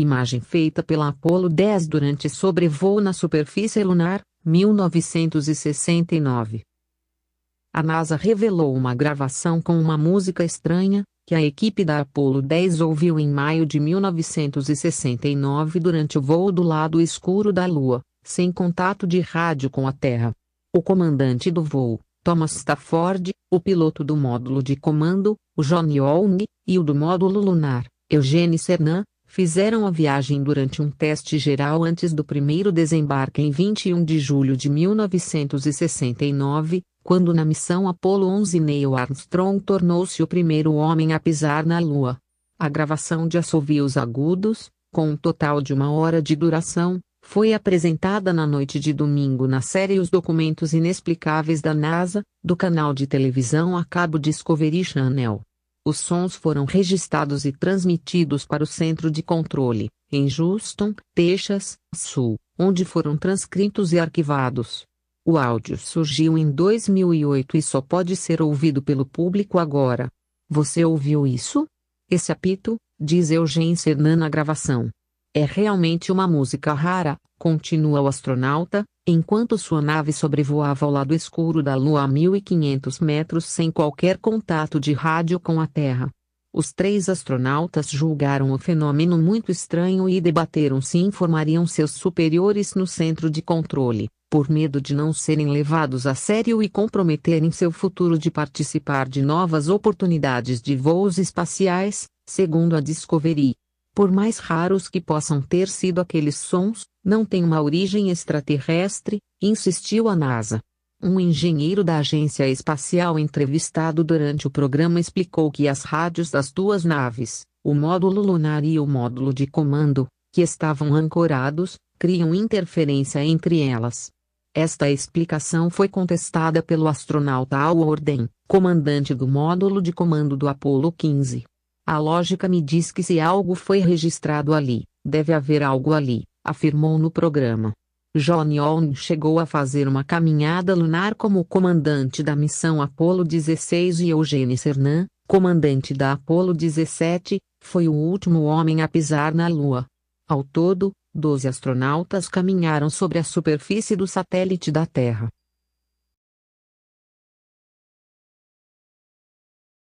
Imagem feita pela Apollo 10 durante sobrevoo na superfície lunar, 1969. A NASA revelou uma gravação com uma música estranha, que a equipe da Apollo 10 ouviu em maio de 1969 durante o voo do lado escuro da Lua, sem contato de rádio com a Terra. O comandante do voo, Thomas Stafford, o piloto do módulo de comando, o John Young, e o do módulo lunar, Eugene Cernan, fizeram a viagem durante um teste geral antes do primeiro desembarque em 21 de julho de 1969, quando na missão Apollo 11 Neil Armstrong tornou-se o primeiro homem a pisar na Lua. A gravação de assovios agudos, com um total de uma hora de duração, foi apresentada na noite de domingo na série Os Documentos Inexplicáveis da NASA, do canal de televisão a cabo Discovery Channel. Os sons foram registrados e transmitidos para o Centro de Controle, em Houston, Texas, Sul, onde foram transcritos e arquivados. O áudio surgiu em 2008 e só pode ser ouvido pelo público agora. Você ouviu isso? Esse apito, diz Eugênio Cernan na gravação, é realmente uma música rara, continua o astronauta, enquanto sua nave sobrevoava ao lado escuro da Lua a 1500 metros sem qualquer contato de rádio com a Terra. Os três astronautas julgaram o fenômeno muito estranho e debateram se informariam seus superiores no centro de controle, por medo de não serem levados a sério e comprometerem seu futuro de participar de novas oportunidades de voos espaciais, segundo a Discovery por mais raros que possam ter sido aqueles sons, não têm uma origem extraterrestre, insistiu a NASA. Um engenheiro da agência espacial entrevistado durante o programa explicou que as rádios das duas naves, o módulo lunar e o módulo de comando, que estavam ancorados, criam interferência entre elas. Esta explicação foi contestada pelo astronauta Al Orden, comandante do módulo de comando do Apollo 15. A lógica me diz que se algo foi registrado ali, deve haver algo ali, afirmou no programa. John Young chegou a fazer uma caminhada lunar como comandante da missão Apollo 16 e Eugene Cernan, comandante da Apollo 17, foi o último homem a pisar na Lua. Ao todo, 12 astronautas caminharam sobre a superfície do satélite da Terra.